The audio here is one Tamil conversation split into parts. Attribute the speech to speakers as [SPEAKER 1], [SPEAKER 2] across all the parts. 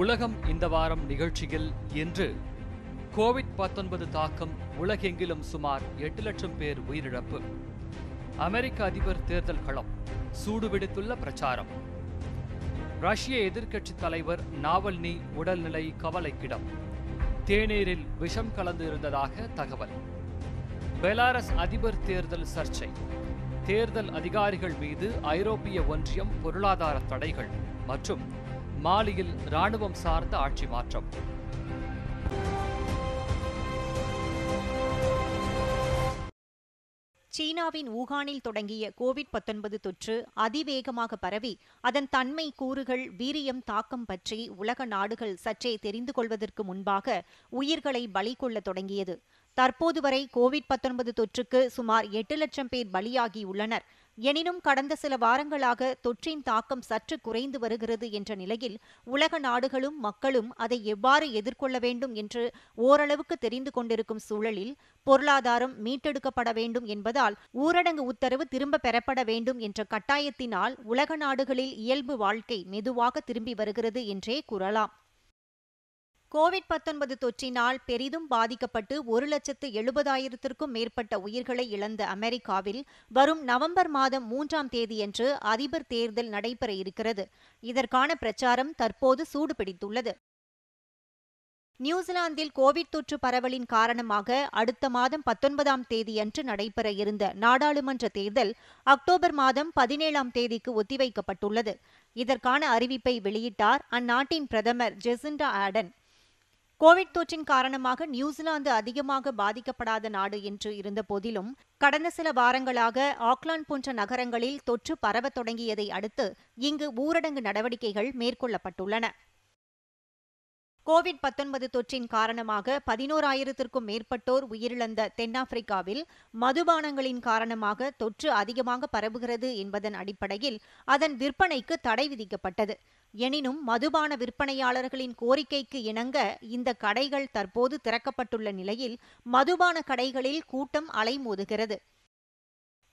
[SPEAKER 1] உலகம் இந்த வாரம் நிகழ்ச்சியில் இன்று கோவிட் பத்தொன்பது தாக்கம் உலகெங்கிலும் சுமார் எட்டு லட்சம் பேர் உயிரிழப்பு அமெரிக்க அதிபர் தேர்தல் களம் சூடுபிடித்துள்ள பிரச்சாரம் ரஷ்ய எதிர்க்கட்சி தலைவர் நாவல்னி உடல்நிலை கவலைக்கிடம் தேநீரில் விஷம் கலந்து இருந்ததாக தகவல் பெலாரஸ் அதிபர் தேர்தல் சர்ச்சை தேர்தல் அதிகாரிகள் மீது ஐரோப்பிய ஒன்றியம் பொருளாதார தடைகள் மற்றும் மாலியில் ராணுவம் சார்ந்த ஆட்சி மாற்றம்
[SPEAKER 2] சீனாவின் ஊகானில் தொடங்கிய கோவிட் பத்தொன்பது தொற்று அதிவேகமாக பரவி அதன் தன்மை கூறுகள் வீரியம் தாக்கம் பற்றி உலக நாடுகள் சற்றே தெரிந்து கொள்வதற்கு முன்பாக உயிர்களை பலி கொள்ள தொடங்கியது தற்போது வரை கோவிட் பத்தொன்பது தொற்றுக்கு சுமார் எட்டு லட்சம் பேர் பலியாகி உள்ளனர் எனினும் கடந்த சில வாரங்களாக தொற்றின் தாக்கம் சற்று குறைந்து வருகிறது என்ற நிலையில் உலக நாடுகளும் மக்களும் அதை எவ்வாறு எதிர்கொள்ள வேண்டும் என்று ஓரளவுக்கு தெரிந்து கொண்டிருக்கும் சூழலில் பொருளாதாரம் மீட்டெடுக்கப்பட வேண்டும் என்பதால் ஊரடங்கு உத்தரவு திரும்ப பெறப்பட வேண்டும் என்ற கட்டாயத்தினால் உலக நாடுகளில் இயல்பு வாழ்க்கை மெதுவாக திரும்பி வருகிறது என்றே கூறலாம் கோவிட் பத்தொன்பது தொற்றினால் பெரிதும் பாதிக்கப்பட்டு ஒரு லட்சத்து எழுபதாயிரத்திற்கும் மேற்பட்ட உயிர்களை இழந்த அமெரிக்காவில் வரும் நவம்பர் மாதம் மூன்றாம் தேதியன்று அதிபர் தேர்தல் நடைபெற இருக்கிறது இதற்கான பிரச்சாரம் தற்போது சூடுபிடித்துள்ளது நியூசிலாந்தில் கோவிட் தொற்று பரவலின் காரணமாக அடுத்த மாதம் பத்தொன்பதாம் தேதியன்று நடைபெற இருந்த நாடாளுமன்ற தேர்தல் அக்டோபர் மாதம் பதினேழாம் தேதிக்கு ஒத்திவைக்கப்பட்டுள்ளது இதற்கான அறிவிப்பை வெளியிட்டார் அந்நாட்டின் பிரதமர் ஜெசிண்டா ஆடன் கோவிட் தொற்றின் காரணமாக நியூசிலாந்து அதிகமாக பாதிக்கப்படாத நாடு என்று இருந்த போதிலும் கடந்த சில வாரங்களாக ஆக்லாந்து போன்ற நகரங்களில் தொற்று பரவத் தொடங்கியதை அடுத்து இங்கு ஊரடங்கு நடவடிக்கைகள் மேற்கொள்ளப்பட்டுள்ளன கோவிட் பத்தொன்பது தொற்றின் காரணமாக பதினோராயிரத்திற்கும் மேற்பட்டோர் உயிரிழந்த தென்னாப்பிரிக்காவில் மதுபானங்களின் காரணமாக தொற்று அதிகமாக பரவுகிறது என்பதன் அடிப்படையில் அதன் விற்பனைக்கு தடை விதிக்கப்பட்டது எனினும் மதுபான விற்பனையாளர்களின் கோரிக்கைக்கு இணங்க இந்த கடைகள் தற்போது திறக்கப்பட்டுள்ள நிலையில் மதுபான கடைகளில் கூட்டம் அலைமோதுகிறது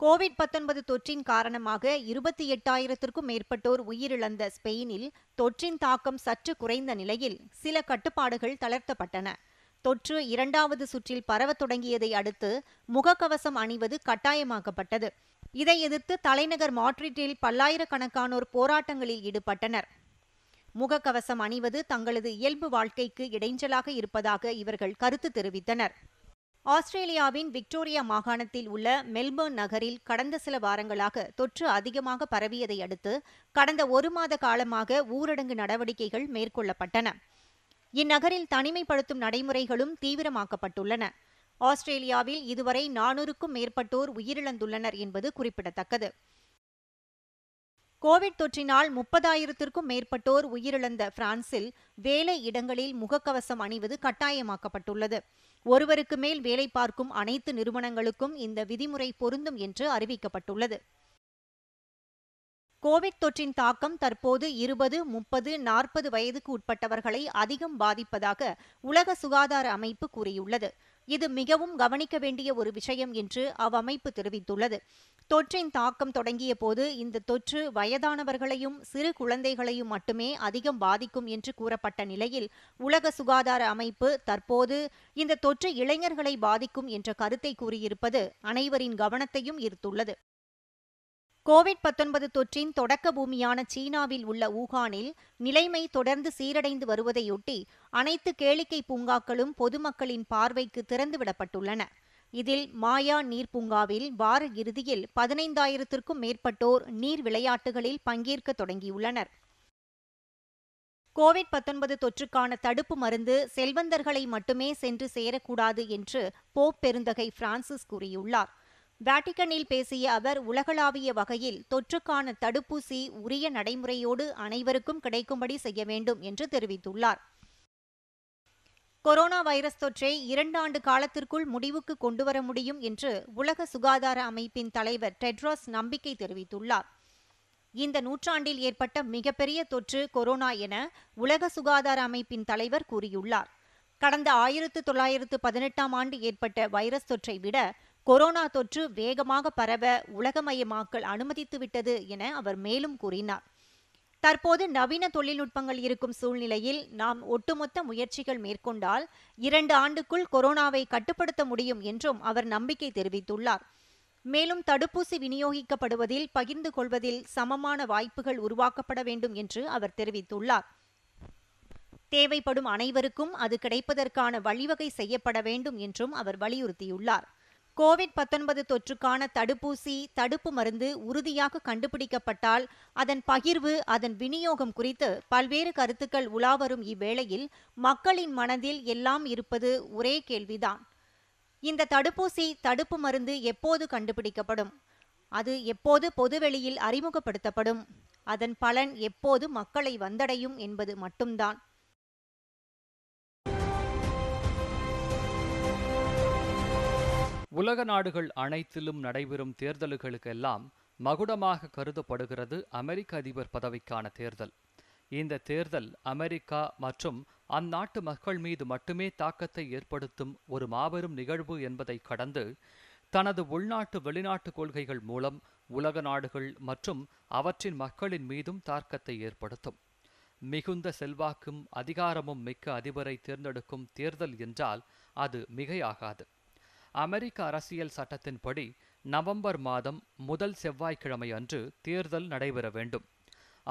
[SPEAKER 2] கோவிட் பத்தொன்பது தொற்றின் காரணமாக இருபத்தி எட்டாயிரத்திற்கும் மேற்பட்டோர் உயிரிழந்த ஸ்பெயினில் தொற்றின் தாக்கம் சற்று குறைந்த நிலையில் சில கட்டுப்பாடுகள் தளர்த்தப்பட்டன தொற்று இரண்டாவது சுற்றில் பரவத் தொடங்கியதை அடுத்து முகக்கவசம் அணிவது கட்டாயமாக்கப்பட்டது இதை எதிர்த்து தலைநகர் மாட்ரிட்டில் பல்லாயிரக்கணக்கானோர் போராட்டங்களில் ஈடுபட்டனர் முகக்கவசம் அணிவது தங்களது இயல்பு வாழ்க்கைக்கு இடைஞ்சலாக இருப்பதாக இவர்கள் கருத்து தெரிவித்தனர் ஆஸ்திரேலியாவின் விக்டோரியா மாகாணத்தில் உள்ள மெல்பர்ன் நகரில் கடந்த சில வாரங்களாக தொற்று அதிகமாக பரவியதை அடுத்து கடந்த ஒரு மாத காலமாக ஊரடங்கு நடவடிக்கைகள் மேற்கொள்ளப்பட்டன இந்நகரில் தனிமைப்படுத்தும் நடைமுறைகளும் தீவிரமாக்கப்பட்டுள்ளன ஆஸ்திரேலியாவில் இதுவரை நானூறுக்கும் மேற்பட்டோர் உயிரிழந்துள்ளனர் என்பது குறிப்பிடத்தக்கது கோவிட் தொற்றினால் முப்பதாயிரத்திற்கும் மேற்பட்டோர் உயிரிழந்த பிரான்சில் வேலை இடங்களில் முகக்கவசம் அணிவது கட்டாயமாக்கப்பட்டுள்ளது ஒருவருக்கு மேல் வேலை பார்க்கும் அனைத்து நிறுவனங்களுக்கும் இந்த விதிமுறை பொருந்தும் என்று அறிவிக்கப்பட்டுள்ளது கோவிட் தொற்றின் தாக்கம் தற்போது இருபது முப்பது நாற்பது வயதுக்கு உட்பட்டவர்களை அதிகம் பாதிப்பதாக உலக சுகாதார அமைப்பு கூறியுள்ளது இது மிகவும் கவனிக்க வேண்டிய ஒரு விஷயம் என்று அவ்வமைப்பு தெரிவித்துள்ளது தொற்றின் தாக்கம் தொடங்கிய போது இந்த தொற்று வயதானவர்களையும் சிறு குழந்தைகளையும் மட்டுமே அதிகம் பாதிக்கும் என்று கூறப்பட்ட நிலையில் உலக சுகாதார அமைப்பு தற்போது இந்த தொற்று இளைஞர்களை பாதிக்கும் என்ற கருத்தை கூறியிருப்பது அனைவரின் கவனத்தையும் ஈர்த்துள்ளது கோவிட் பத்தொன்பது தொற்றின் தொடக்க பூமியான சீனாவில் உள்ள ஊகானில் நிலைமை தொடர்ந்து சீரடைந்து வருவதையொட்டி அனைத்து கேளிக்கை பூங்காக்களும் பொதுமக்களின் பார்வைக்கு திறந்துவிடப்பட்டுள்ளன இதில் மாயா நீர் பூங்காவில் வார இறுதியில் பதினைந்தாயிரத்திற்கும் மேற்பட்டோர் நீர் விளையாட்டுகளில் பங்கேற்க தொடங்கியுள்ளனர் கோவிட் பத்தொன்பது தொற்றுக்கான தடுப்பு மருந்து செல்வந்தர்களை மட்டுமே சென்று சேரக்கூடாது என்று போப் பெருந்தகை பிரான்சிஸ் கூறியுள்ளார் வேட்டிகனில் பேசிய அவர் உலகளாவிய வகையில் தொற்றுக்கான தடுப்பூசி உரிய நடைமுறையோடு அனைவருக்கும் கிடைக்கும்படி செய்ய வேண்டும் என்று தெரிவித்துள்ளார் கொரோனா வைரஸ் தொற்றை இரண்டாண்டு காலத்திற்குள் முடிவுக்கு கொண்டுவர முடியும் என்று உலக சுகாதார அமைப்பின் தலைவர் டெட்ராஸ் நம்பிக்கை தெரிவித்துள்ளார் இந்த நூற்றாண்டில் ஏற்பட்ட மிகப்பெரிய தொற்று கொரோனா என உலக சுகாதார அமைப்பின் தலைவர் கூறியுள்ளார் கடந்த ஆயிரத்து தொள்ளாயிரத்து பதினெட்டாம் ஆண்டு ஏற்பட்ட வைரஸ் தொற்றை விட கொரோனா தொற்று வேகமாக பரவ உலகமயமாக்கல் அனுமதித்துவிட்டது என அவர் மேலும் கூறினார் தற்போது நவீன தொழில்நுட்பங்கள் இருக்கும் சூழ்நிலையில் நாம் ஒட்டுமொத்த முயற்சிகள் மேற்கொண்டால் இரண்டு ஆண்டுக்குள் கொரோனாவை கட்டுப்படுத்த முடியும் என்றும் அவர் நம்பிக்கை தெரிவித்துள்ளார் மேலும் தடுப்பூசி விநியோகிக்கப்படுவதில் பகிர்ந்து கொள்வதில் சமமான வாய்ப்புகள் உருவாக்கப்பட வேண்டும் என்று அவர் தெரிவித்துள்ளார் தேவைப்படும் அனைவருக்கும் அது கிடைப்பதற்கான வழிவகை செய்யப்பட வேண்டும் என்றும் அவர் வலியுறுத்தியுள்ளார் கோவிட் பத்தொன்பது தொற்றுக்கான தடுப்பூசி தடுப்பு மருந்து உறுதியாக கண்டுபிடிக்கப்பட்டால் அதன் பகிர்வு அதன் விநியோகம் குறித்து பல்வேறு கருத்துக்கள் உலாவரும் இவ்வேளையில் மக்களின் மனதில் எல்லாம் இருப்பது ஒரே கேள்விதான் இந்த தடுப்பூசி தடுப்பு மருந்து எப்போது கண்டுபிடிக்கப்படும் அது எப்போது பொதுவெளியில் அறிமுகப்படுத்தப்படும் அதன் பலன் எப்போது மக்களை வந்தடையும் என்பது மட்டும்தான்
[SPEAKER 1] உலக நாடுகள் அனைத்திலும் நடைபெறும் தேர்தல்களுக்கெல்லாம் மகுடமாக கருதப்படுகிறது அமெரிக்க அதிபர் பதவிக்கான தேர்தல் இந்த தேர்தல் அமெரிக்கா மற்றும் அந்நாட்டு மக்கள் மீது மட்டுமே தாக்கத்தை ஏற்படுத்தும் ஒரு மாபெரும் நிகழ்வு என்பதை கடந்து தனது உள்நாட்டு வெளிநாட்டு கொள்கைகள் மூலம் உலக நாடுகள் மற்றும் அவற்றின் மக்களின் மீதும் தாக்கத்தை ஏற்படுத்தும் மிகுந்த செல்வாக்கும் அதிகாரமும் மிக்க அதிபரை தேர்ந்தெடுக்கும் தேர்தல் என்றால் அது மிகையாகாது அமெரிக்க அரசியல் சட்டத்தின்படி நவம்பர் மாதம் முதல் செவ்வாய்க்கிழமை அன்று தேர்தல் நடைபெற வேண்டும்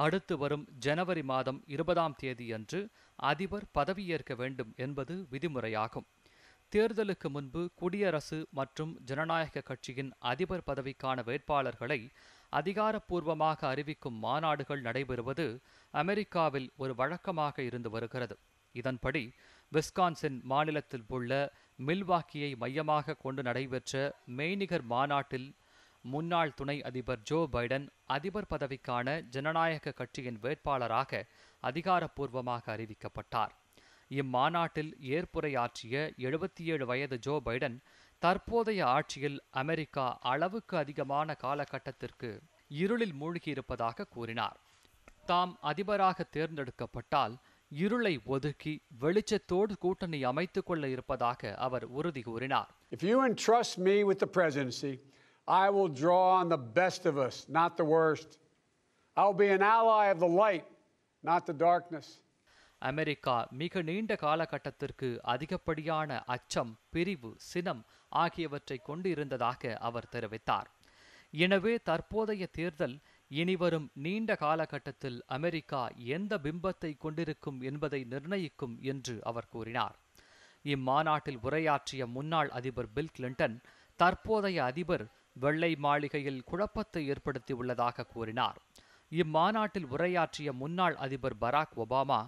[SPEAKER 1] அடுத்து வரும் ஜனவரி மாதம் இருபதாம் தேதியன்று அதிபர் பதவியேற்க வேண்டும் என்பது விதிமுறையாகும் தேர்தலுக்கு முன்பு குடியரசு மற்றும் ஜனநாயக கட்சியின் அதிபர் பதவிக்கான வேட்பாளர்களை அதிகாரப்பூர்வமாக அறிவிக்கும் மாநாடுகள் நடைபெறுவது அமெரிக்காவில் ஒரு வழக்கமாக இருந்து வருகிறது இதன்படி விஸ்கான்சின் மாநிலத்தில் உள்ள மில்வாக்கியை மையமாக கொண்டு நடைபெற்ற மெய்நிகர் மாநாட்டில் முன்னாள் துணை அதிபர் ஜோ பைடன் அதிபர் பதவிக்கான ஜனநாயக கட்சியின் வேட்பாளராக அதிகாரப்பூர்வமாக அறிவிக்கப்பட்டார் இம்மாநாட்டில் ஏற்புரையாற்றிய எழுபத்தி ஏழு வயது ஜோ பைடன் தற்போதைய ஆட்சியில் அமெரிக்கா அளவுக்கு அதிகமான காலகட்டத்திற்கு இருளில் மூழ்கியிருப்பதாக கூறினார் தாம் அதிபராக தேர்ந்தெடுக்கப்பட்டால் இருளை ஒதுக்கி வெளிச்சத்தோடு கூட்டணி அமைத்துக் கொள்ள இருப்பதாக அவர் உறுதி கூறினார் If you entrust me with the presidency, I will draw on the best of us, not the worst. I'll be an ally of the light, not the darkness. America மிக நீண்ட காலகட்டத்திற்கு அதிகப்படியான அச்சம் பிரிவு சினம் ஆகியவற்றை கொண்டிருந்ததாக அவர் தெரிவித்தார் எனவே தற்போதைய தேர்தல் இனிவரும் நீண்ட காலகட்டத்தில் அமெரிக்கா எந்த பிம்பத்தை கொண்டிருக்கும் என்பதை நிர்ணயிக்கும் என்று அவர் கூறினார் இம்மாநாட்டில் உரையாற்றிய முன்னாள் அதிபர் பில் கிளின்டன் தற்போதைய அதிபர் வெள்ளை மாளிகையில் குழப்பத்தை ஏற்படுத்தியுள்ளதாக கூறினார் இம்மாநாட்டில் உரையாற்றிய முன்னாள் அதிபர் பராக் ஒபாமா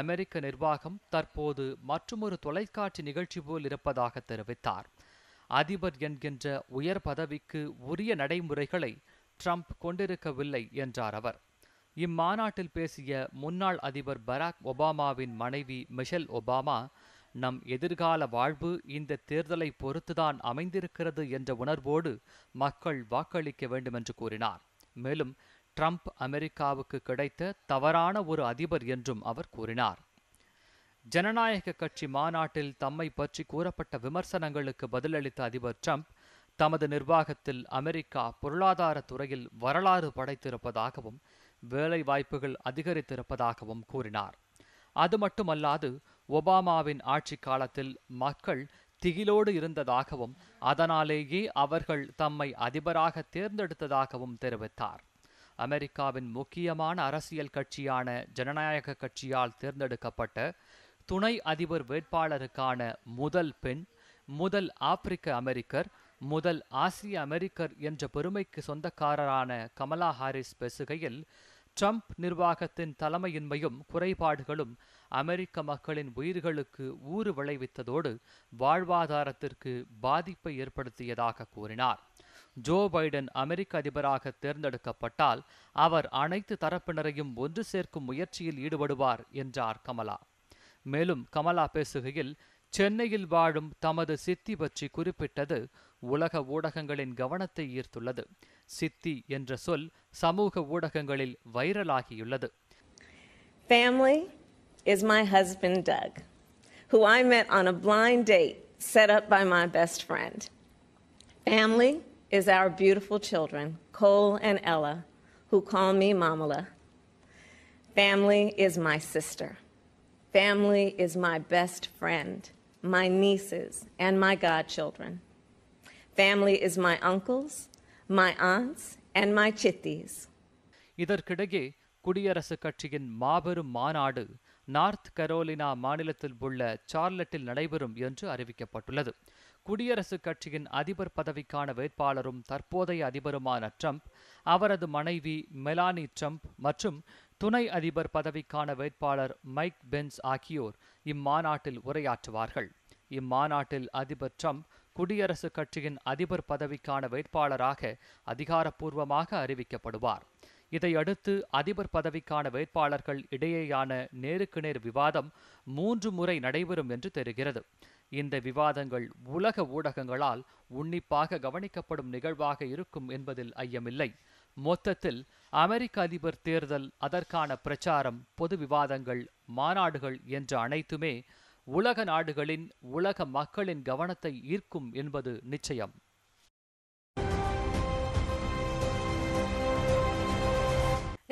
[SPEAKER 1] அமெரிக்க நிர்வாகம் தற்போது மற்றொரு தொலைக்காட்சி நிகழ்ச்சி போல் இருப்பதாக தெரிவித்தார் அதிபர் என்கின்ற உயர் பதவிக்கு உரிய நடைமுறைகளை ட்ரம்ப் கொண்டிருக்கவில்லை என்றார் அவர் இம்மாநாட்டில் பேசிய முன்னாள் அதிபர் பராக் ஒபாமாவின் மனைவி மிஷல் ஒபாமா நம் எதிர்கால வாழ்வு இந்த தேர்தலை பொறுத்துதான் அமைந்திருக்கிறது என்ற உணர்வோடு மக்கள் வாக்களிக்க வேண்டும் என்று கூறினார் மேலும் ட்ரம்ப் அமெரிக்காவுக்கு கிடைத்த தவறான ஒரு அதிபர் என்றும் அவர் கூறினார் ஜனநாயக கட்சி மாநாட்டில் தம்மை பற்றி கூறப்பட்ட விமர்சனங்களுக்கு பதிலளித்த அதிபர் ட்ரம்ப் தமது நிர்வாகத்தில் அமெரிக்கா பொருளாதார துறையில் வரலாறு படைத்திருப்பதாகவும் வேலை வாய்ப்புகள் அதிகரித்திருப்பதாகவும் கூறினார் அது மட்டுமல்லாது ஒபாமாவின் ஆட்சி காலத்தில் மக்கள் திகிலோடு இருந்ததாகவும் அதனாலேயே அவர்கள் தம்மை அதிபராக தேர்ந்தெடுத்ததாகவும் தெரிவித்தார் அமெரிக்காவின் முக்கியமான அரசியல் கட்சியான ஜனநாயக கட்சியால் தேர்ந்தெடுக்கப்பட்ட துணை அதிபர் வேட்பாளருக்கான முதல் பெண் முதல் ஆப்பிரிக்க அமெரிக்கர் முதல் ஆசிய அமெரிக்கர் என்ற பெருமைக்கு சொந்தக்காரரான கமலா ஹாரிஸ் பேசுகையில் ட்ரம்ப் நிர்வாகத்தின் தலைமையின்மையும் குறைபாடுகளும் அமெரிக்க மக்களின் உயிர்களுக்கு ஊறு விளைவித்ததோடு வாழ்வாதாரத்திற்கு பாதிப்பை ஏற்படுத்தியதாக கூறினார் ஜோ பைடன் அமெரிக்க அதிபராக தேர்ந்தெடுக்கப்பட்டால் அவர் அனைத்து தரப்பினரையும் ஒன்று சேர்க்கும் முயற்சியில் ஈடுபடுவார் என்றார் கமலா மேலும் கமலா பேசுகையில் சென்னையில் வாழும் தமது சித்தி பற்றி குறிப்பிட்டது உலக ஊடகங்களின் கவனத்தை ஈர்த்துள்ளது சித்தி என்ற சொல் சமூக ஊடகங்களில் வைரலாகியுள்ளது
[SPEAKER 2] Family is my husband Doug, who I met on a blind date set up by my best friend. Family is our beautiful children, Cole and Ella, who call me Mamala. Family is my sister. Family is my best friend, my nieces, and my godchildren. Family is my uncles,
[SPEAKER 1] my aunts, and my chittis. இதற்கிடையே குடியரசுக் கட்சியின் மாபெரும் மாநாடு நார்த் கரோலினா மாநிலத்தில் உள்ள சார்லட்டில் நடைபெறும் என்று அறிவிக்கப்பட்டுள்ளது குடியரசுக் கட்சியின் அதிபர் பதவிக்கான வேட்பாளரும் தற்போதைய அதிபருமான ட்ரம்ப் அவரது மனைவி மெலானி ட்ரம்ப் மற்றும் துணை அதிபர் பதவிக்கான வேட்பாளர் மைக் பென்ஸ் ஆகியோர் இம்மாநாட்டில் உரையாற்றுவார்கள் இம்மாநாட்டில் அதிபர் ட்ரம்ப் குடியரசுக் கட்சியின் அதிபர் பதவிக்கான வேட்பாளராக அதிகாரப்பூர்வமாக அறிவிக்கப்படுவார் இதையடுத்து அதிபர் பதவிக்கான வேட்பாளர்கள் இடையேயான நேருக்கு நேர் விவாதம் மூன்று முறை நடைபெறும் என்று தெரிகிறது இந்த விவாதங்கள் உலக ஊடகங்களால் உன்னிப்பாக கவனிக்கப்படும் நிகழ்வாக இருக்கும் என்பதில் ஐயமில்லை மொத்தத்தில் அமெரிக்க அதிபர் தேர்தல் அதற்கான பிரச்சாரம் பொது விவாதங்கள் மாநாடுகள் என்ற அனைத்துமே உலக நாடுகளின் உலக மக்களின் கவனத்தை ஈர்க்கும் என்பது நிச்சயம்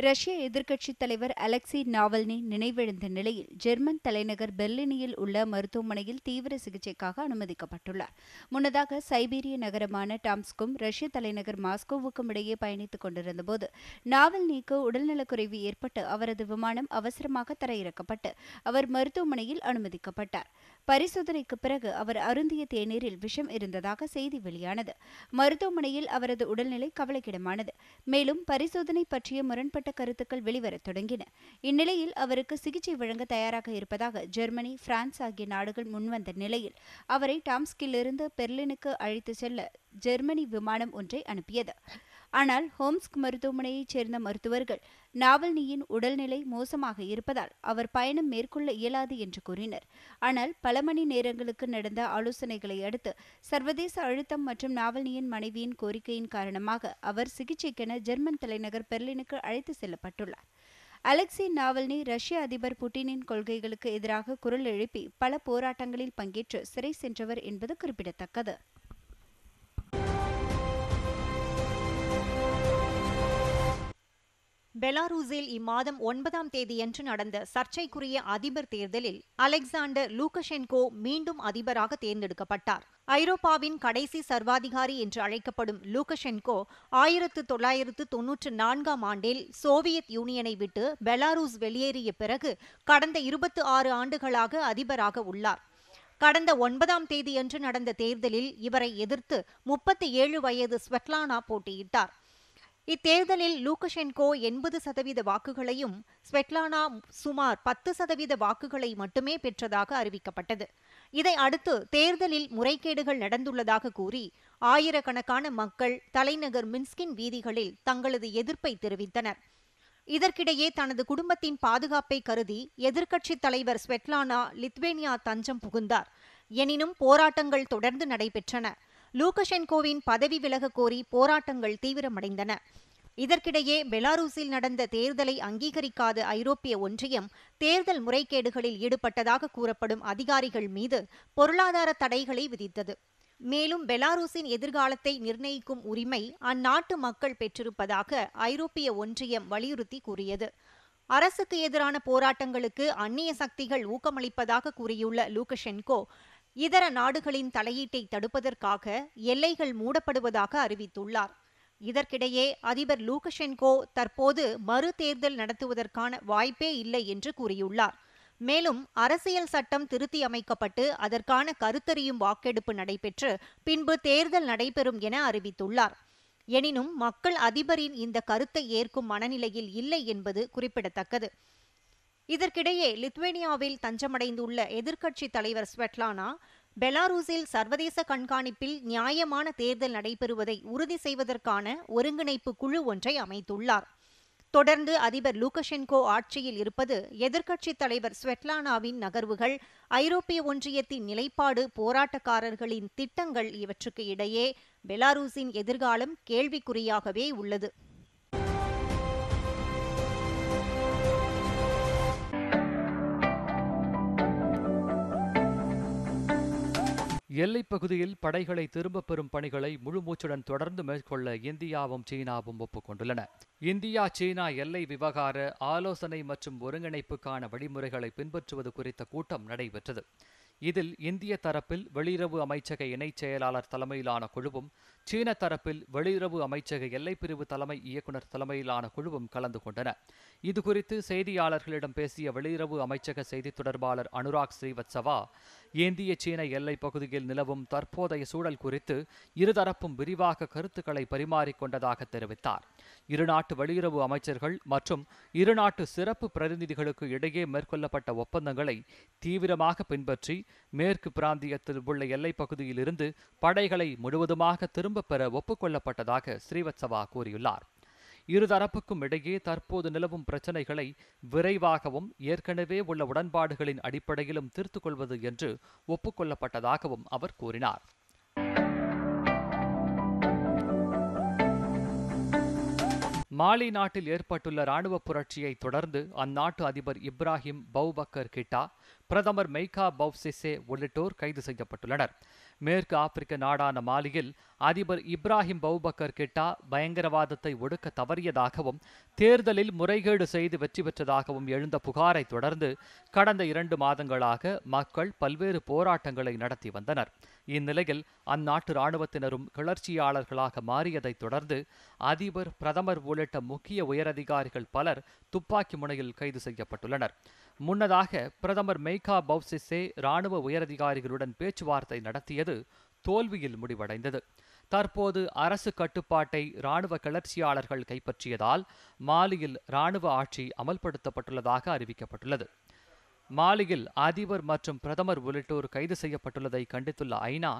[SPEAKER 3] ரஷ்ய எதிர்க்கட்சித் தலைவர் அலெக்சி நாவல்னி நினைவிழந்த நிலையில் ஜெர்மன் தலைநகர் பெர்லினியில் உள்ள மருத்துவமனையில் தீவிர சிகிச்சைக்காக அனுமதிக்கப்பட்டுள்ளார் முன்னதாக சைபீரிய நகரமான டாம்ஸ்கும் ரஷ்ய தலைநகர் மாஸ்கோவுக்கும் இடையே பயணித்துக் கொண்டிருந்தபோது நாவல்னிக்கு உடல்நலக்குறைவு ஏற்பட்டு அவரது விமானம் அவசரமாக தரையிறக்கப்பட்டு அவர் மருத்துவமனையில் அனுமதிக்கப்பட்டார் பரிசோதனைக்கு பிறகு அவர் அருந்திய தேநீரில் விஷம் இருந்ததாக செய்தி வெளியானது மருத்துவமனையில் அவரது உடல்நிலை கவலைக்கிடமானது மேலும் பரிசோதனை பற்றிய முரண்பட்ட கருத்துக்கள் வெளிவரத் தொடங்கின இந்நிலையில் அவருக்கு சிகிச்சை வழங்க தயாராக இருப்பதாக ஜெர்மனி பிரான்ஸ் ஆகிய நாடுகள் முன்வந்த நிலையில் அவரை டாம்ஸ்கிலிருந்து பெர்லினுக்கு அழைத்து செல்ல ஜெர்மனி விமானம் ஒன்றை அனுப்பியது ஆனால் ஹோம்ஸ்க் மருத்துவமனையைச் சேர்ந்த மருத்துவர்கள் நாவல்னியின் உடல்நிலை மோசமாக இருப்பதால் அவர் பயணம் மேற்கொள்ள இயலாது என்று கூறினர் ஆனால் பல மணி நேரங்களுக்கு நடந்த ஆலோசனைகளை அடுத்து சர்வதேச அழுத்தம் மற்றும் நாவல்னியின் மனைவியின் கோரிக்கையின் காரணமாக அவர் சிகிச்சைக்கென ஜெர்மன் தலைநகர் பெர்லினுக்கு அழைத்து செல்லப்பட்டுள்ளார் அலெக்சி நாவல்னி ரஷ்ய அதிபர் புட்டினின் கொள்கைகளுக்கு எதிராக குரல் எழுப்பி பல போராட்டங்களில் பங்கேற்று சிறை சென்றவர் என்பது குறிப்பிடத்தக்கது
[SPEAKER 2] பெலாரூஸில் இம்மாதம் ஒன்பதாம் தேதியன்று நடந்த சர்ச்சைக்குரிய அதிபர் தேர்தலில் அலெக்சாண்டர் லூகஷென்கோ மீண்டும் அதிபராக தேர்ந்தெடுக்கப்பட்டார் ஐரோப்பாவின் கடைசி சர்வாதிகாரி என்று அழைக்கப்படும் லூகஷென்கோ ஆயிரத்து தொள்ளாயிரத்து தொன்னூற்று நான்காம் ஆண்டில் சோவியத் யூனியனை விட்டு பெலாரூஸ் வெளியேறிய பிறகு கடந்த இருபத்து ஆறு ஆண்டுகளாக அதிபராக உள்ளார் கடந்த ஒன்பதாம் தேதியன்று நடந்த தேர்தலில் இவரை எதிர்த்து முப்பத்தி ஏழு வயது ஸ்வெட்லானா போட்டியிட்டார் இத்தேர்தலில் லூக்கஷென்கோ எண்பது சதவீத வாக்குகளையும் ஸ்வெட்லானா சுமார் பத்து சதவீத வாக்குகளை மட்டுமே பெற்றதாக அறிவிக்கப்பட்டது இதை அடுத்து தேர்தலில் முறைகேடுகள் நடந்துள்ளதாக கூறி ஆயிரக்கணக்கான மக்கள் தலைநகர் மின்ஸ்கின் வீதிகளில் தங்களது எதிர்ப்பை தெரிவித்தனர் இதற்கிடையே தனது குடும்பத்தின் பாதுகாப்பை கருதி எதிர்க்கட்சித் தலைவர் ஸ்வெட்லானா லித்வேனியா தஞ்சம் புகுந்தார் எனினும் போராட்டங்கள் தொடர்ந்து நடைபெற்றன லூகஷென்கோவின் பதவி விலக கோரி போராட்டங்கள் தீவிரமடைந்தன இதற்கிடையே பெலாரூசில் நடந்த தேர்தலை அங்கீகரிக்காத ஐரோப்பிய ஒன்றியம் தேர்தல் முறைகேடுகளில் ஈடுபட்டதாக கூறப்படும் அதிகாரிகள் மீது பொருளாதார தடைகளை விதித்தது மேலும் பெலாரூசின் எதிர்காலத்தை நிர்ணயிக்கும் உரிமை அந்நாட்டு மக்கள் பெற்றிருப்பதாக ஐரோப்பிய ஒன்றியம் வலியுறுத்தி கூறியது அரசுக்கு எதிரான போராட்டங்களுக்கு அந்நிய சக்திகள் ஊக்கமளிப்பதாக கூறியுள்ள லூகஷென்கோ இதர நாடுகளின் தலையீட்டை தடுப்பதற்காக எல்லைகள் மூடப்படுவதாக அறிவித்துள்ளார் இதற்கிடையே அதிபர் லூகஷென்கோ தற்போது மறு தேர்தல் நடத்துவதற்கான வாய்ப்பே இல்லை என்று கூறியுள்ளார் மேலும் அரசியல் சட்டம் திருத்தி அமைக்கப்பட்டு அதற்கான கருத்தறியும் வாக்கெடுப்பு நடைபெற்று பின்பு தேர்தல் நடைபெறும் என அறிவித்துள்ளார் எனினும் மக்கள் அதிபரின் இந்த கருத்தை ஏற்கும் மனநிலையில் இல்லை என்பது குறிப்பிடத்தக்கது இதற்கிடையே லித்வேனியாவில் தஞ்சமடைந்துள்ள எதிர்க்கட்சி தலைவர் ஸ்வெட்லானா பெலாரூஸில் சர்வதேச கண்காணிப்பில் நியாயமான தேர்தல் நடைபெறுவதை உறுதி செய்வதற்கான ஒருங்கிணைப்பு குழு ஒன்றை அமைத்துள்ளார் தொடர்ந்து அதிபர் லூகஷென்கோ ஆட்சியில் இருப்பது எதிர்க்கட்சித் தலைவர் ஸ்வெட்லானாவின் நகர்வுகள் ஐரோப்பிய ஒன்றியத்தின் நிலைப்பாடு போராட்டக்காரர்களின் திட்டங்கள் இவற்றுக்கு இடையே பெலாரூஸின் எதிர்காலம் கேள்விக்குறியாகவே உள்ளது
[SPEAKER 1] எல்லைப் பகுதியில் படைகளை திரும்பப் பெறும் பணிகளை முழுமூச்சுடன் தொடர்ந்து மேற்கொள்ள இந்தியாவும் சீனாவும் ஒப்புக்கொண்டுள்ளன இந்தியா சீனா எல்லை விவகார ஆலோசனை மற்றும் ஒருங்கிணைப்புக்கான வழிமுறைகளை பின்பற்றுவது குறித்த கூட்டம் நடைபெற்றது இதில் இந்திய தரப்பில் வெளியுறவு அமைச்சக இணைச் செயலாளர் தலைமையிலான குழுவும் சீன தரப்பில் வெளியுறவு அமைச்சக பிரிவு தலைமை இயக்குநர் தலைமையிலான குழுவும் கலந்து கொண்டன இதுகுறித்து செய்தியாளர்களிடம் பேசிய வெளியுறவு அமைச்சக செய்தித் தொடர்பாளர் அனுராக் ஸ்ரீவத்சவா இந்திய சீன எல்லை பகுதியில் நிலவும் தற்போதைய சூழல் குறித்து இருதரப்பும் விரிவாக கருத்துக்களை பரிமாறிக்கொண்டதாக தெரிவித்தார் இருநாட்டு வெளியுறவு அமைச்சர்கள் மற்றும் இருநாட்டு சிறப்பு பிரதிநிதிகளுக்கு இடையே மேற்கொள்ளப்பட்ட ஒப்பந்தங்களை தீவிரமாக பின்பற்றி மேற்கு பிராந்தியத்தில் உள்ள எல்லைப் பகுதியிலிருந்து படைகளை முழுவதுமாக திரும்ப திரும்பப் பெற ஒப்புக்கொள்ளப்பட்டதாக ஸ்ரீவத்சவா கூறியுள்ளார் இருதரப்புக்கும் இடையே தற்போது நிலவும் பிரச்சினைகளை விரைவாகவும் ஏற்கனவே உள்ள உடன்பாடுகளின் அடிப்படையிலும் தீர்த்து கொள்வது என்று ஒப்புக்கொள்ளப்பட்டதாகவும் அவர் கூறினார் மாலி நாட்டில் ஏற்பட்டுள்ள ராணுவ புரட்சியை தொடர்ந்து அந்நாட்டு அதிபர் இப்ராஹிம் பவுபக்கர் கிட்டா பிரதமர் மெய்கா பௌசிசே உள்ளிட்டோர் கைது செய்யப்பட்டுள்ளனர் மேற்கு ஆப்பிரிக்க நாடான மாலியில் அதிபர் இப்ராஹிம் பவுபக்கர் கிட்டா பயங்கரவாதத்தை ஒடுக்க தவறியதாகவும் தேர்தலில் முறைகேடு செய்து வெற்றி பெற்றதாகவும் எழுந்த புகாரை தொடர்ந்து கடந்த இரண்டு மாதங்களாக மக்கள் பல்வேறு போராட்டங்களை நடத்தி வந்தனர் இந்நிலையில் அந்நாட்டு இராணுவத்தினரும் கிளர்ச்சியாளர்களாக மாறியதைத் தொடர்ந்து அதிபர் பிரதமர் உள்ளிட்ட முக்கிய உயரதிகாரிகள் பலர் துப்பாக்கி முனையில் கைது செய்யப்பட்டுள்ளனர் முன்னதாக பிரதமர் மெய்கா பவுசிஸே இராணுவ உயரதிகாரிகளுடன் பேச்சுவார்த்தை நடத்தியது செய்தது தோல்வியில் முடிவடைந்தது தற்போது அரசு கட்டுப்பாட்டை ராணுவ கிளர்ச்சியாளர்கள் கைப்பற்றியதால் மாலியில் ராணுவ ஆட்சி அமல்படுத்தப்பட்டுள்ளதாக அறிவிக்கப்பட்டுள்ளது மாலியில் அதிபர் மற்றும் பிரதமர் உள்ளிட்டோர் கைது செய்யப்பட்டுள்ளதை கண்டித்துள்ள ஐநா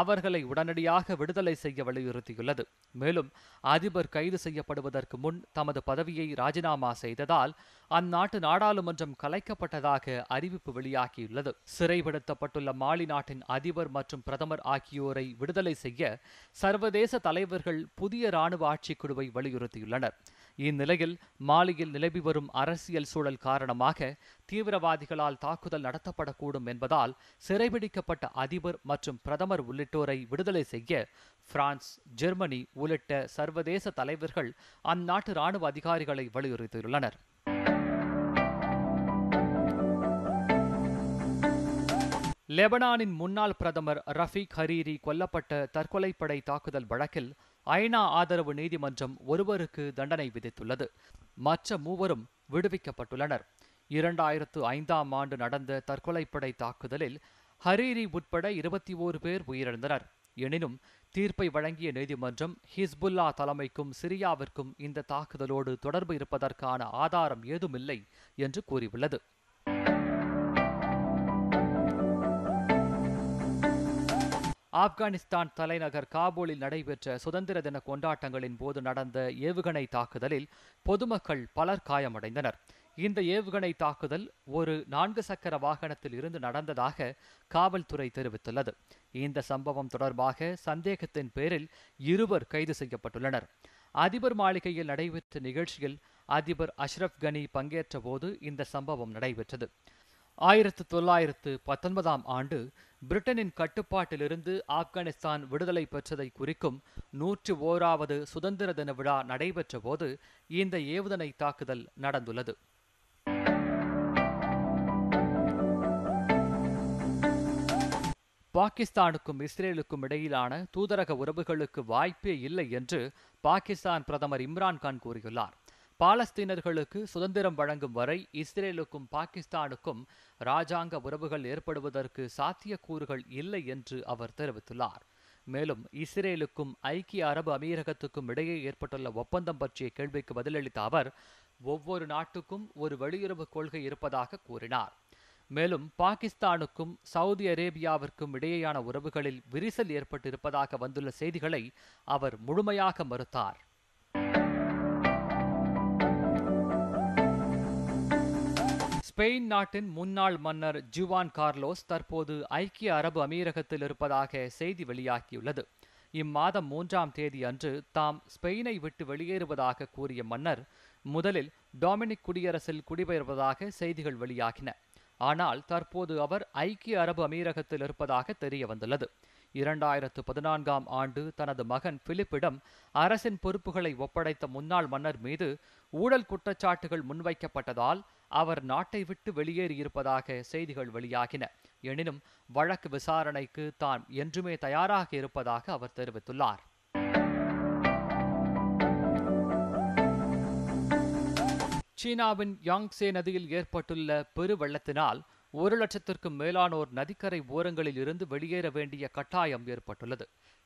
[SPEAKER 1] அவர்களை உடனடியாக விடுதலை செய்ய வலியுறுத்தியுள்ளது மேலும் அதிபர் கைது செய்யப்படுவதற்கு முன் தமது பதவியை ராஜினாமா செய்ததால் அந்நாட்டு நாடாளுமன்றம் கலைக்கப்பட்டதாக அறிவிப்பு வெளியாகியுள்ளது சிறைப்படுத்தப்பட்டுள்ள மாலி நாட்டின் அதிபர் மற்றும் பிரதமர் ஆகியோரை விடுதலை செய்ய சர்வதேச தலைவர்கள் புதிய ராணுவ ஆட்சிக்குழுவை வலியுறுத்தியுள்ளனர் இந்நிலையில் மாலியில் நிலவி வரும் அரசியல் சூழல் காரணமாக தீவிரவாதிகளால் தாக்குதல் நடத்தப்படக்கூடும் என்பதால் சிறைபிடிக்கப்பட்ட அதிபர் மற்றும் பிரதமர் உள்ளிட்டோரை விடுதலை செய்ய பிரான்ஸ் ஜெர்மனி உள்ளிட்ட சர்வதேச தலைவர்கள் அந்நாட்டு ராணுவ அதிகாரிகளை வலியுறுத்தியுள்ளனர் லெபனானின் முன்னாள் பிரதமர் ரஃபீக் ஹரீரி கொல்லப்பட்ட தற்கொலைப்படை தாக்குதல் வழக்கில் ஐநா ஆதரவு நீதிமன்றம் ஒருவருக்கு தண்டனை விதித்துள்ளது மற்ற மூவரும் விடுவிக்கப்பட்டுள்ளனர் இரண்டாயிரத்து ஐந்தாம் ஆண்டு நடந்த தற்கொலைப்படை தாக்குதலில் ஹரீரி உட்பட இருபத்தி ஓரு பேர் உயிரிழந்தனர் எனினும் தீர்ப்பை வழங்கிய நீதிமன்றம் ஹிஸ்புல்லா தலைமைக்கும் சிரியாவிற்கும் இந்த தாக்குதலோடு தொடர்பு இருப்பதற்கான ஆதாரம் ஏதுமில்லை என்று கூறியுள்ளது ஆப்கானிஸ்தான் தலைநகர் காபூலில் நடைபெற்ற சுதந்திர தின கொண்டாட்டங்களின் போது நடந்த ஏவுகணை தாக்குதலில் பொதுமக்கள் பலர் காயமடைந்தனர் இந்த ஏவுகணை தாக்குதல் ஒரு நான்கு சக்கர வாகனத்தில் இருந்து நடந்ததாக காவல்துறை தெரிவித்துள்ளது இந்த சம்பவம் தொடர்பாக சந்தேகத்தின் பேரில் இருவர் கைது செய்யப்பட்டுள்ளனர் அதிபர் மாளிகையில் நடைபெற்ற நிகழ்ச்சியில் அதிபர் அஷ்ரப் கனி பங்கேற்ற போது இந்த சம்பவம் நடைபெற்றது ஆயிரத்து தொள்ளாயிரத்து பத்தொன்பதாம் ஆண்டு பிரிட்டனின் கட்டுப்பாட்டிலிருந்து ஆப்கானிஸ்தான் விடுதலை பெற்றதை குறிக்கும் நூற்று ஓராவது சுதந்திர தின விழா நடைபெற்ற போது இந்த ஏவுதனை தாக்குதல் நடந்துள்ளது பாகிஸ்தானுக்கும் இஸ்ரேலுக்கும் இடையிலான தூதரக உறவுகளுக்கு வாய்ப்பே இல்லை என்று பாகிஸ்தான் பிரதமர் இம்ரான்கான் கூறியுள்ளார் பாலஸ்தீனர்களுக்கு சுதந்திரம் வழங்கும் வரை இஸ்ரேலுக்கும் பாகிஸ்தானுக்கும் ராஜாங்க உறவுகள் ஏற்படுவதற்கு சாத்தியக்கூறுகள் இல்லை என்று அவர் தெரிவித்துள்ளார் மேலும் இஸ்ரேலுக்கும் ஐக்கிய அரபு அமீரகத்துக்கும் இடையே ஏற்பட்டுள்ள ஒப்பந்தம் பற்றிய கேள்விக்கு பதிலளித்த அவர் ஒவ்வொரு நாட்டுக்கும் ஒரு வெளியுறவு கொள்கை இருப்பதாக கூறினார் மேலும் பாகிஸ்தானுக்கும் சவுதி அரேபியாவிற்கும் இடையேயான உறவுகளில் விரிசல் ஏற்பட்டிருப்பதாக வந்துள்ள செய்திகளை அவர் முழுமையாக மறுத்தார் ஸ்பெயின் நாட்டின் முன்னாள் மன்னர் ஜுவான் கார்லோஸ் தற்போது ஐக்கிய அரபு அமீரகத்தில் இருப்பதாக செய்தி வெளியாகியுள்ளது இம்மாதம் மூன்றாம் தேதி அன்று தாம் ஸ்பெயினை விட்டு வெளியேறுவதாக கூறிய மன்னர் முதலில் டாமினிக் குடியரசில் குடிபெயர்வதாக செய்திகள் வெளியாகின ஆனால் தற்போது அவர் ஐக்கிய அரபு அமீரகத்தில் இருப்பதாக தெரிய வந்துள்ளது இரண்டாயிரத்து பதினான்காம் ஆண்டு தனது மகன் பிலிப்பிடம் அரசின் பொறுப்புகளை ஒப்படைத்த முன்னாள் மன்னர் மீது ஊழல் குற்றச்சாட்டுகள் முன்வைக்கப்பட்டதால் அவர் நாட்டை விட்டு வெளியேறியிருப்பதாக செய்திகள் வெளியாகின எனினும் வழக்கு விசாரணைக்கு தான் என்றுமே தயாராக இருப்பதாக அவர் தெரிவித்துள்ளார் சீனாவின் யாங்சே நதியில் ஏற்பட்டுள்ள பெருவெள்ளத்தினால் ஒரு லட்சத்திற்கும் மேலானோர் நதிக்கரை ஓரங்களில் இருந்து வெளியேற வேண்டிய கட்டாயம் ஏற்பட்டுள்ளது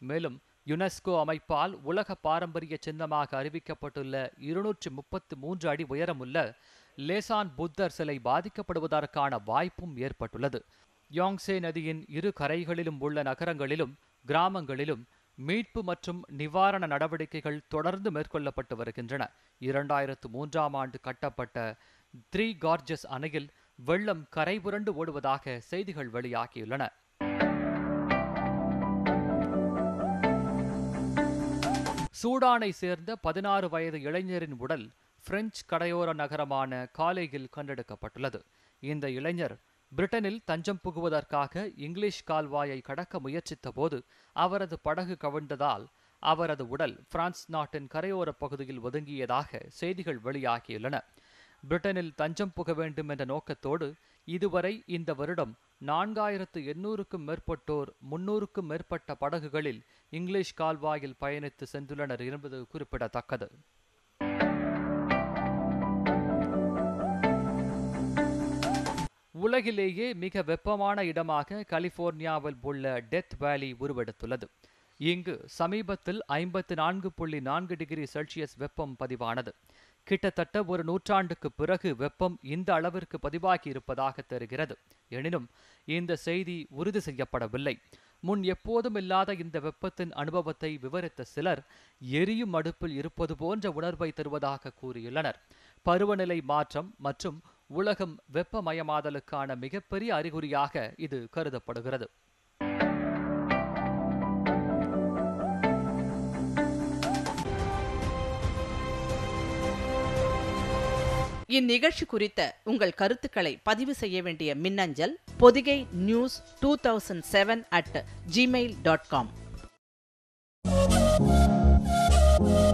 [SPEAKER 1] மேலும் யுனெஸ்கோ அமைப்பால் உலக பாரம்பரிய சின்னமாக அறிவிக்கப்பட்டுள்ள இருநூற்று முப்பத்து மூன்று அடி உயரமுள்ள லேசான் புத்தர் சிலை பாதிக்கப்படுவதற்கான வாய்ப்பும் ஏற்பட்டுள்ளது யோங்சே நதியின் இரு கரைகளிலும் உள்ள நகரங்களிலும் கிராமங்களிலும் மீட்பு மற்றும் நிவாரண நடவடிக்கைகள் தொடர்ந்து மேற்கொள்ளப்பட்டு வருகின்றன இரண்டாயிரத்து மூன்றாம் ஆண்டு கட்டப்பட்ட த்ரீ கார்ஜஸ் அணையில் வெள்ளம் கரைபுரண்டு ஓடுவதாக செய்திகள் வெளியாகியுள்ளன சூடானை சேர்ந்த பதினாறு வயது இளைஞரின் உடல் பிரெஞ்சு கடையோர நகரமான காலேயில் கண்டெடுக்கப்பட்டுள்ளது இந்த இளைஞர் பிரிட்டனில் தஞ்சம் புகுவதற்காக இங்கிலீஷ் கால்வாயை கடக்க முயற்சித்த போது அவரது படகு கவிழ்ந்ததால் அவரது உடல் பிரான்ஸ் நாட்டின் கரையோர பகுதியில் ஒதுங்கியதாக செய்திகள் வெளியாகியுள்ளன பிரிட்டனில் தஞ்சம் புக வேண்டும் என்ற நோக்கத்தோடு இதுவரை இந்த வருடம் நான்காயிரத்து எண்ணூறுக்கும் மேற்பட்டோர் முன்னூறுக்கும் மேற்பட்ட படகுகளில் இங்கிலீஷ் கால்வாயில் பயணித்து சென்றுள்ளனர் என்பது குறிப்பிடத்தக்கது உலகிலேயே மிக வெப்பமான இடமாக கலிபோர்னியாவில் உள்ள டெத் வேலி உருவெடுத்துள்ளது இங்கு சமீபத்தில் ஐம்பத்தி நான்கு புள்ளி நான்கு டிகிரி செல்சியஸ் வெப்பம் பதிவானது கிட்டத்தட்ட ஒரு நூற்றாண்டுக்கு பிறகு வெப்பம் இந்த அளவிற்கு பதிவாகி இருப்பதாக தெரிகிறது எனினும் இந்த செய்தி உறுதி செய்யப்படவில்லை முன் எப்போதும் இல்லாத இந்த வெப்பத்தின் அனுபவத்தை விவரித்த சிலர் எரியும் அடுப்பில் இருப்பது போன்ற உணர்வை தருவதாக கூறியுள்ளனர் பருவநிலை மாற்றம் மற்றும் உலகம் வெப்பமயமாதலுக்கான மிகப்பெரிய அறிகுறியாக இது கருதப்படுகிறது
[SPEAKER 3] இந்நிகழ்ச்சி குறித்த உங்கள் கருத்துக்களை பதிவு செய்ய வேண்டிய மின்னஞ்சல் Podhigai news two thousand seven at Gmail dot com